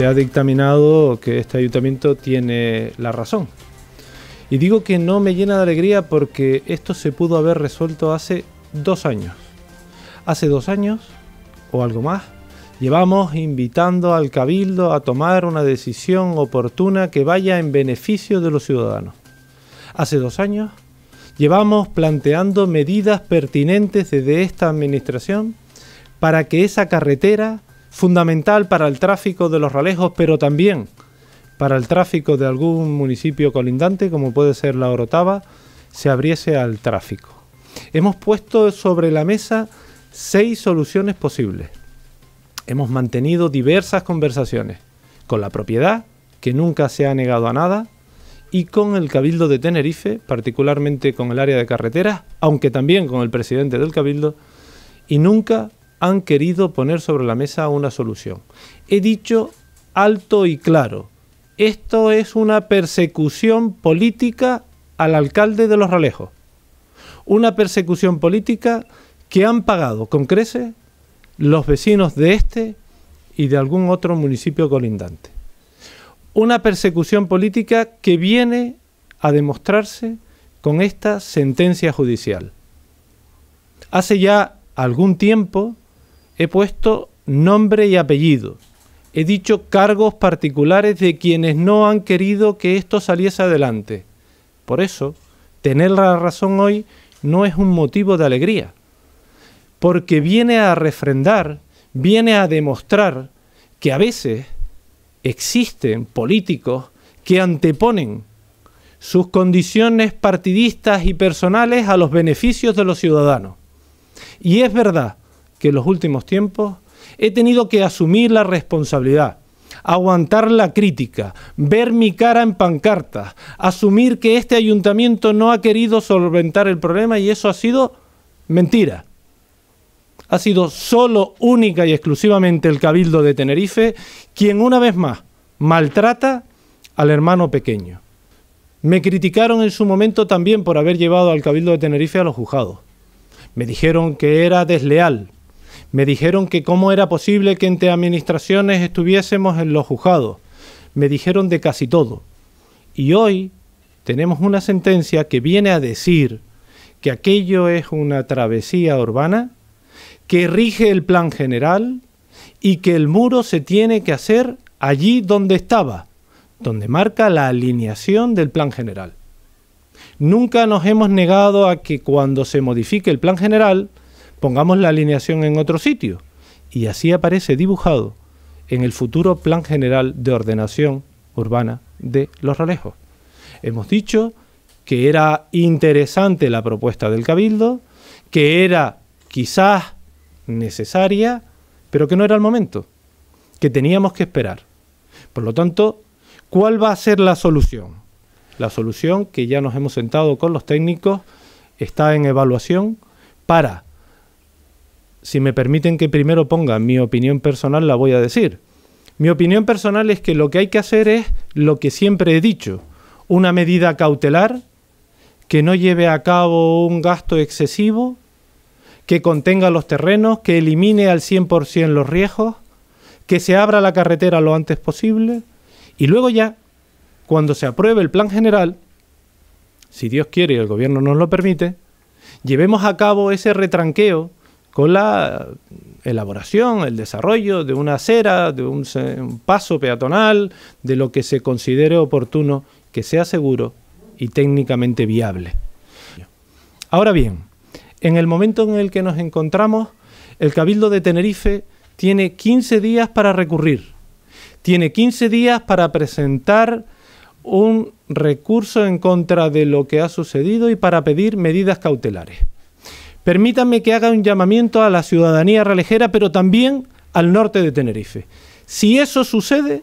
se ha dictaminado que este ayuntamiento tiene la razón. Y digo que no me llena de alegría porque esto se pudo haber resuelto hace dos años. Hace dos años, o algo más, llevamos invitando al Cabildo a tomar una decisión oportuna que vaya en beneficio de los ciudadanos. Hace dos años, llevamos planteando medidas pertinentes desde esta administración para que esa carretera fundamental para el tráfico de los ralejos, pero también para el tráfico de algún municipio colindante, como puede ser la Orotava, se abriese al tráfico. Hemos puesto sobre la mesa seis soluciones posibles. Hemos mantenido diversas conversaciones con la propiedad, que nunca se ha negado a nada, y con el Cabildo de Tenerife, particularmente con el área de carreteras, aunque también con el presidente del Cabildo, y nunca han querido poner sobre la mesa una solución. He dicho alto y claro, esto es una persecución política al alcalde de Los Ralejos. Una persecución política que han pagado con creces los vecinos de este y de algún otro municipio colindante. Una persecución política que viene a demostrarse con esta sentencia judicial. Hace ya algún tiempo he puesto nombre y apellido. He dicho cargos particulares de quienes no han querido que esto saliese adelante. Por eso, tener la razón hoy no es un motivo de alegría, porque viene a refrendar, viene a demostrar que a veces existen políticos que anteponen sus condiciones partidistas y personales a los beneficios de los ciudadanos. Y es verdad, que en los últimos tiempos he tenido que asumir la responsabilidad, aguantar la crítica, ver mi cara en pancartas, asumir que este ayuntamiento no ha querido solventar el problema y eso ha sido mentira. Ha sido solo, única y exclusivamente el Cabildo de Tenerife quien una vez más maltrata al hermano pequeño. Me criticaron en su momento también por haber llevado al Cabildo de Tenerife a los juzgados. Me dijeron que era desleal, me dijeron que cómo era posible que entre administraciones estuviésemos en los juzgados. Me dijeron de casi todo. Y hoy tenemos una sentencia que viene a decir que aquello es una travesía urbana, que rige el plan general y que el muro se tiene que hacer allí donde estaba, donde marca la alineación del plan general. Nunca nos hemos negado a que cuando se modifique el plan general pongamos la alineación en otro sitio. Y así aparece dibujado en el futuro Plan General de Ordenación Urbana de Los Ralejos. Hemos dicho que era interesante la propuesta del Cabildo, que era quizás necesaria, pero que no era el momento, que teníamos que esperar. Por lo tanto, ¿cuál va a ser la solución? La solución que ya nos hemos sentado con los técnicos está en evaluación para si me permiten que primero ponga mi opinión personal, la voy a decir. Mi opinión personal es que lo que hay que hacer es lo que siempre he dicho, una medida cautelar que no lleve a cabo un gasto excesivo, que contenga los terrenos, que elimine al 100% los riesgos, que se abra la carretera lo antes posible y luego ya, cuando se apruebe el plan general, si Dios quiere y el gobierno nos lo permite, llevemos a cabo ese retranqueo con la elaboración, el desarrollo de una acera, de un, paso peatonal, de lo que se considere oportuno que sea seguro y técnicamente viable. Ahora bien, en el momento en el que nos encontramos, el Cabildo de Tenerife tiene 15 días para recurrir, tiene 15 días para presentar un recurso en contra de lo que ha sucedido y para pedir medidas cautelares. Permítanme que haga un llamamiento a la ciudadanía relejera, pero también al norte de Tenerife. Si eso sucede,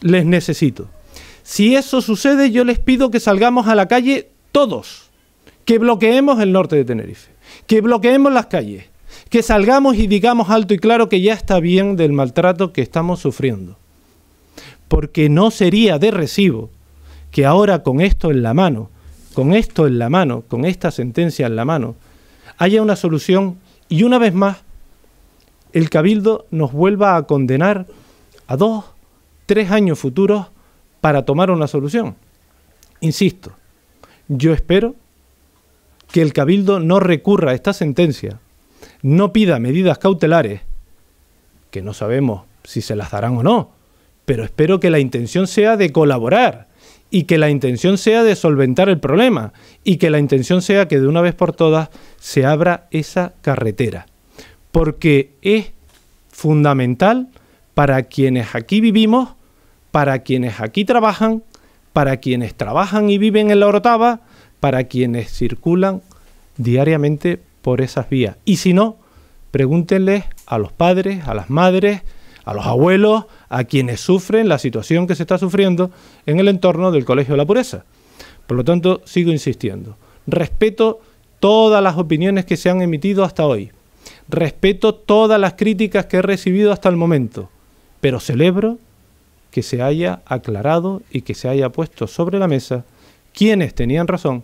les necesito. Si eso sucede, yo les pido que salgamos a la calle todos, que bloqueemos el norte de Tenerife, que bloqueemos las calles, que salgamos y digamos alto y claro que ya está bien del maltrato que estamos sufriendo. Porque no sería de recibo que ahora con esto en la mano, con esto en la mano, con esta sentencia en la mano, haya una solución y una vez más el cabildo nos vuelva a condenar a dos, tres años futuros para tomar una solución. Insisto, yo espero que el cabildo no recurra a esta sentencia, no pida medidas cautelares, que no sabemos si se las darán o no, pero espero que la intención sea de colaborar y que la intención sea de solventar el problema y que la intención sea que de una vez por todas se abra esa carretera. Porque es fundamental para quienes aquí vivimos, para quienes aquí trabajan, para quienes trabajan y viven en la Orotava, para quienes circulan diariamente por esas vías. Y si no, pregúntenles a los padres, a las madres, a los abuelos, a quienes sufren la situación que se está sufriendo en el entorno del Colegio de la Pureza. Por lo tanto, sigo insistiendo. Respeto todas las opiniones que se han emitido hasta hoy. Respeto todas las críticas que he recibido hasta el momento. Pero celebro que se haya aclarado y que se haya puesto sobre la mesa quiénes tenían razón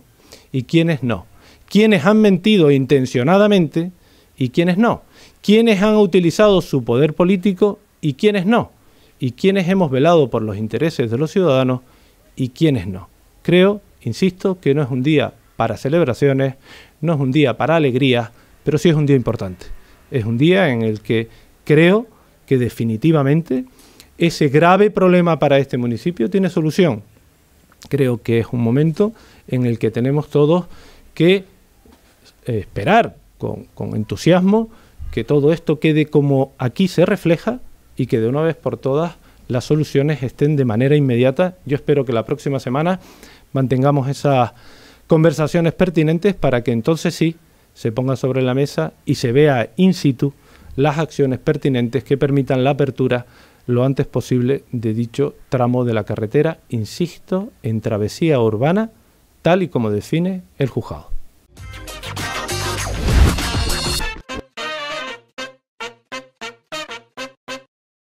y quiénes no. Quienes han mentido intencionadamente y quiénes no. Quienes han utilizado su poder político y quiénes no, y quiénes hemos velado por los intereses de los ciudadanos y quiénes no. Creo, insisto, que no es un día para celebraciones, no es un día para alegrías, pero sí es un día importante. Es un día en el que creo que definitivamente ese grave problema para este municipio tiene solución. Creo que es un momento en el que tenemos todos que eh, esperar con, con entusiasmo que todo esto quede como aquí se refleja y que de una vez por todas las soluciones estén de manera inmediata. Yo espero que la próxima semana mantengamos esas conversaciones pertinentes para que entonces sí se ponga sobre la mesa y se vea in situ las acciones pertinentes que permitan la apertura lo antes posible de dicho tramo de la carretera, insisto, en travesía urbana, tal y como define el juzgado.